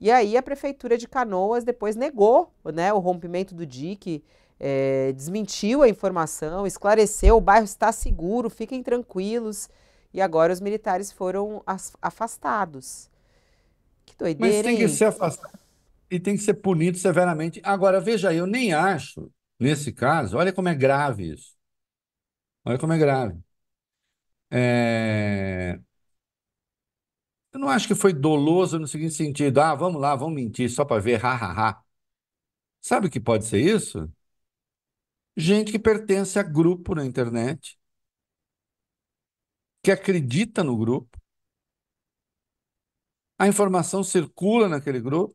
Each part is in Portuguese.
E aí a prefeitura de Canoas depois negou né, o rompimento do dique, eh, é, desmentiu a informação, esclareceu, o bairro está seguro, fiquem tranquilos. E agora os militares foram afastados. Que doideira, Mas tem hein? que ser afastado e tem que ser punido severamente. Agora, veja, eu nem acho, nesse caso, olha como é grave isso. Olha como é grave. É... Eu não acho que foi doloso no seguinte sentido, ah, vamos lá, vamos mentir só para ver, ha, ha, ha. Sabe o que pode ser isso? Gente que pertence a grupo na internet, que acredita no grupo, a informação circula naquele grupo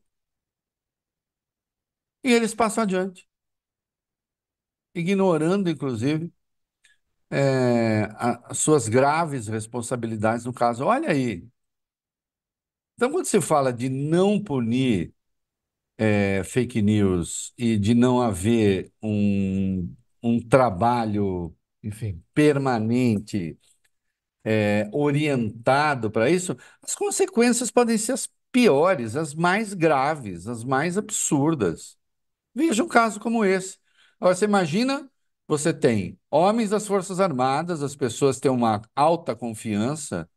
e eles passam adiante, ignorando, inclusive, é, as suas graves responsabilidades no caso. Olha aí, então, quando se fala de não punir é, fake news e de não haver um, um trabalho enfim, permanente é, orientado para isso, as consequências podem ser as piores, as mais graves, as mais absurdas. Veja um caso como esse. Agora, você imagina, você tem homens das Forças Armadas, as pessoas têm uma alta confiança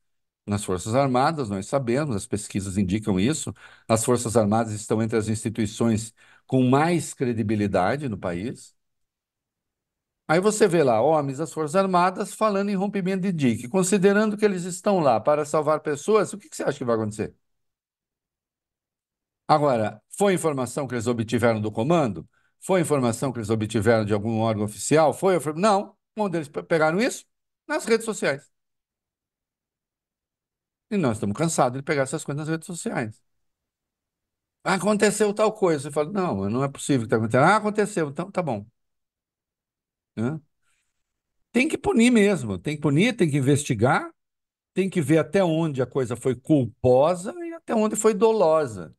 nas Forças Armadas, nós sabemos, as pesquisas indicam isso. As Forças Armadas estão entre as instituições com mais credibilidade no país. Aí você vê lá homens das Forças Armadas falando em rompimento de dique considerando que eles estão lá para salvar pessoas, o que, que você acha que vai acontecer? Agora, foi informação que eles obtiveram do comando? Foi informação que eles obtiveram de algum órgão oficial? Foi? Não. Onde eles pegaram isso? Nas redes sociais. E nós estamos cansados de pegar essas coisas nas redes sociais. Aconteceu tal coisa. Você fala, não, não é possível que está acontecendo. Ah, aconteceu, então tá bom. Né? Tem que punir mesmo. Tem que punir, tem que investigar, tem que ver até onde a coisa foi culposa e até onde foi dolosa.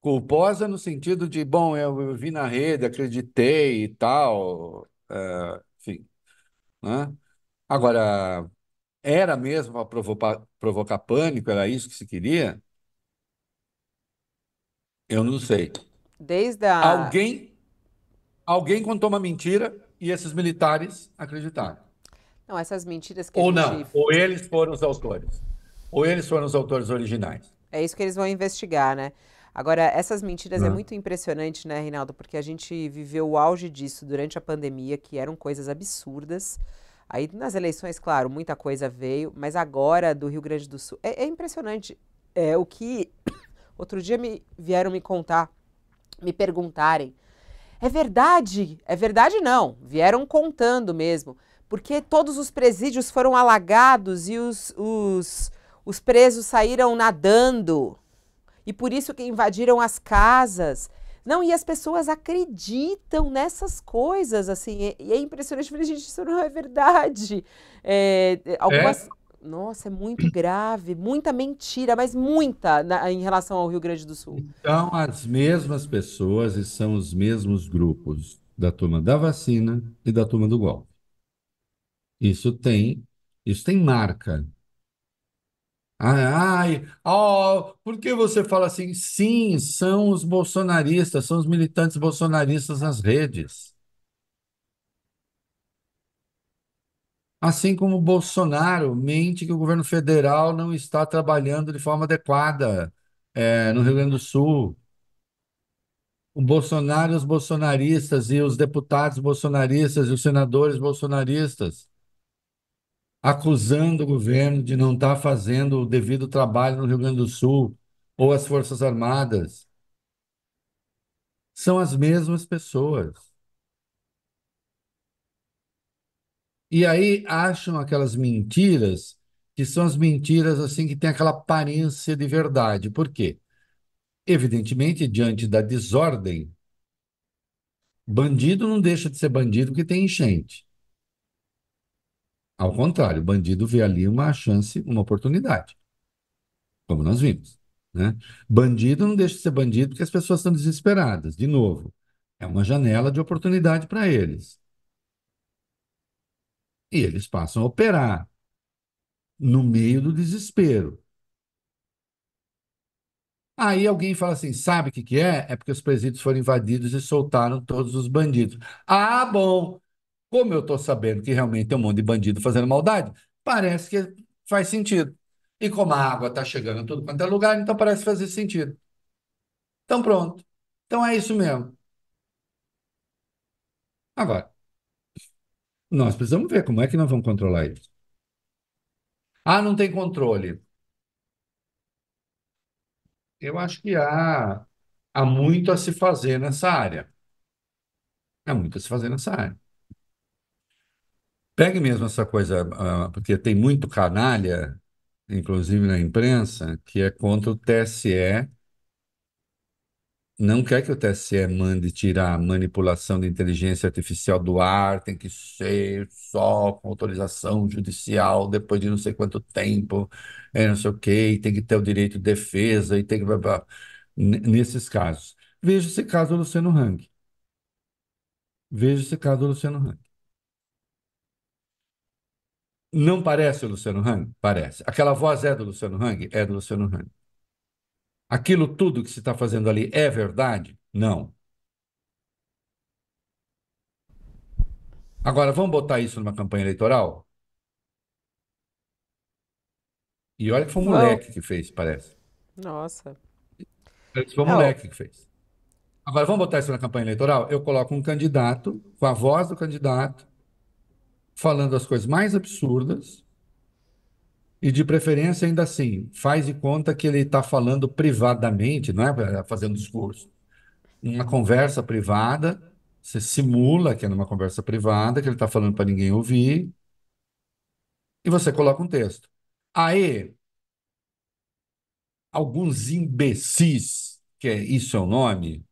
Culposa no sentido de, bom, eu, eu vi na rede, acreditei e tal. É, enfim. Né? Agora, era mesmo para provocar, provocar pânico? Era isso que se queria? Eu não sei. Desde a. Alguém, alguém contou uma mentira e esses militares acreditaram. Não, essas mentiras que Ou não, gente... ou eles foram os autores. Ou eles foram os autores originais. É isso que eles vão investigar, né? Agora, essas mentiras é muito impressionante, né, Reinaldo? Porque a gente viveu o auge disso durante a pandemia, que eram coisas absurdas. Aí nas eleições, claro, muita coisa veio, mas agora do Rio Grande do Sul. É, é impressionante é, o que outro dia me vieram me contar, me perguntarem. É verdade, é verdade não, vieram contando mesmo, porque todos os presídios foram alagados e os, os, os presos saíram nadando. E por isso que invadiram as casas. Não, e as pessoas acreditam nessas coisas, assim, e é, é impressionante. Eu falei, gente, isso não é verdade. É, é, algumas. É. Nossa, é muito grave, muita mentira, mas muita na, em relação ao Rio Grande do Sul. Então, as mesmas pessoas e são os mesmos grupos da turma da vacina e da turma do golpe. Isso tem, isso tem marca Ai, ai, ó, por que você fala assim? Sim, são os bolsonaristas, são os militantes bolsonaristas nas redes. Assim como o Bolsonaro mente que o governo federal não está trabalhando de forma adequada, é, no Rio Grande do Sul. O Bolsonaro, os bolsonaristas e os deputados bolsonaristas e os senadores bolsonaristas acusando o governo de não estar tá fazendo o devido trabalho no Rio Grande do Sul ou as Forças Armadas. São as mesmas pessoas. E aí acham aquelas mentiras que são as mentiras assim que tem aquela aparência de verdade. Por quê? Evidentemente, diante da desordem, bandido não deixa de ser bandido porque tem enchente. Ao contrário, o bandido vê ali uma chance, uma oportunidade, como nós vimos. Né? Bandido não deixa de ser bandido porque as pessoas estão desesperadas. De novo, é uma janela de oportunidade para eles. E eles passam a operar no meio do desespero. Aí alguém fala assim: sabe o que, que é? É porque os presídios foram invadidos e soltaram todos os bandidos. Ah, bom, como eu estou sabendo que realmente tem é um monte de bandido fazendo maldade, parece que faz sentido. E como a água está chegando em tudo quanto é lugar, então parece fazer sentido. Então pronto. Então é isso mesmo. Agora, nós precisamos ver como é que nós vamos controlar isso. Ah, não tem controle. Eu acho que há, há muito a se fazer nessa área. Há muito a se fazer nessa área. Pegue mesmo essa coisa, porque tem muito canalha, inclusive na imprensa, que é contra o TSE. Não quer que o TSE mande tirar a manipulação de inteligência artificial do ar, tem que ser só com autorização judicial, depois de não sei quanto tempo, é não sei o quê, e tem que ter o direito de defesa, e tem que. Nesses casos. Veja esse caso do Luciano Hang. Veja esse caso do Luciano Hang. Não parece o Luciano Hang? Parece. Aquela voz é do Luciano Hang? É do Luciano Hang. Aquilo tudo que se está fazendo ali é verdade? Não. Agora, vamos botar isso numa campanha eleitoral? E olha que foi um moleque que fez, parece. Nossa. Foi um Não. moleque que fez. Agora, vamos botar isso na campanha eleitoral? Eu coloco um candidato, com a voz do candidato, falando as coisas mais absurdas e de preferência ainda assim faz de conta que ele está falando privadamente, não é fazendo discurso, uma conversa privada. Você simula que é numa conversa privada, que ele está falando para ninguém ouvir, e você coloca um texto. Aí, alguns imbecis, que é isso é o nome,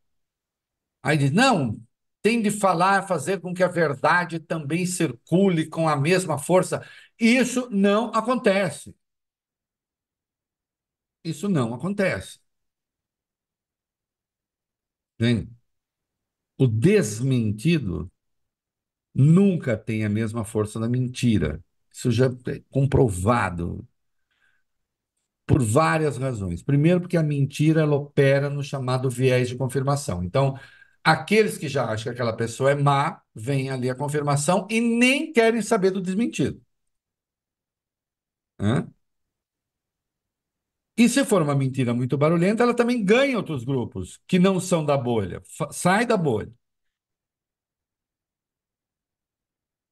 aí diz: não, tem de falar, fazer com que a verdade também circule com a mesma força. Isso não acontece. Isso não acontece. O desmentido nunca tem a mesma força da mentira. Isso já é comprovado por várias razões. Primeiro, porque a mentira ela opera no chamado viés de confirmação. Então, Aqueles que já acham que aquela pessoa é má, vem ali a confirmação e nem querem saber do desmentido. Hã? E se for uma mentira muito barulhenta, ela também ganha outros grupos que não são da bolha. Sai da bolha.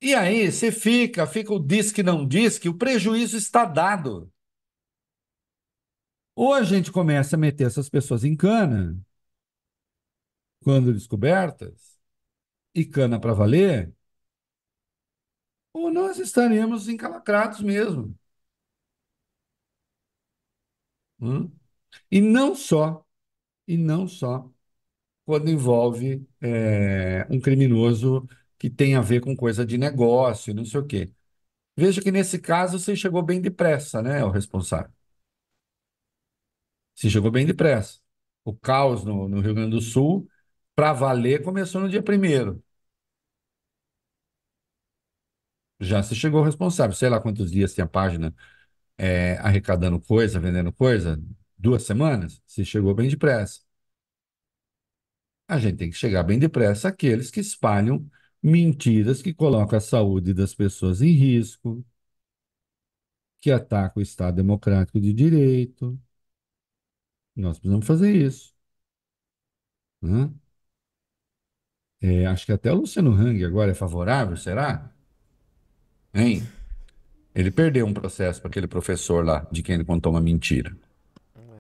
E aí você fica, fica o diz que não diz que o prejuízo está dado. Ou a gente começa a meter essas pessoas em cana, quando descobertas, e cana para valer, ou nós estaremos encalacrados mesmo. Hum? E não só, e não só quando envolve é, um criminoso que tem a ver com coisa de negócio, não sei o quê. Veja que nesse caso você chegou bem depressa, né, o responsável? Você chegou bem depressa. O caos no, no Rio Grande do Sul para valer começou no dia primeiro. Já se chegou responsável. Sei lá quantos dias tem a página é, arrecadando coisa, vendendo coisa. Duas semanas? Se chegou bem depressa. A gente tem que chegar bem depressa àqueles que espalham mentiras que colocam a saúde das pessoas em risco, que atacam o Estado Democrático de Direito. Nós precisamos fazer isso. Né? É, acho que até o Luciano Hang agora é favorável, será? Hein? Ele perdeu um processo para aquele professor lá, de quem ele contou uma mentira.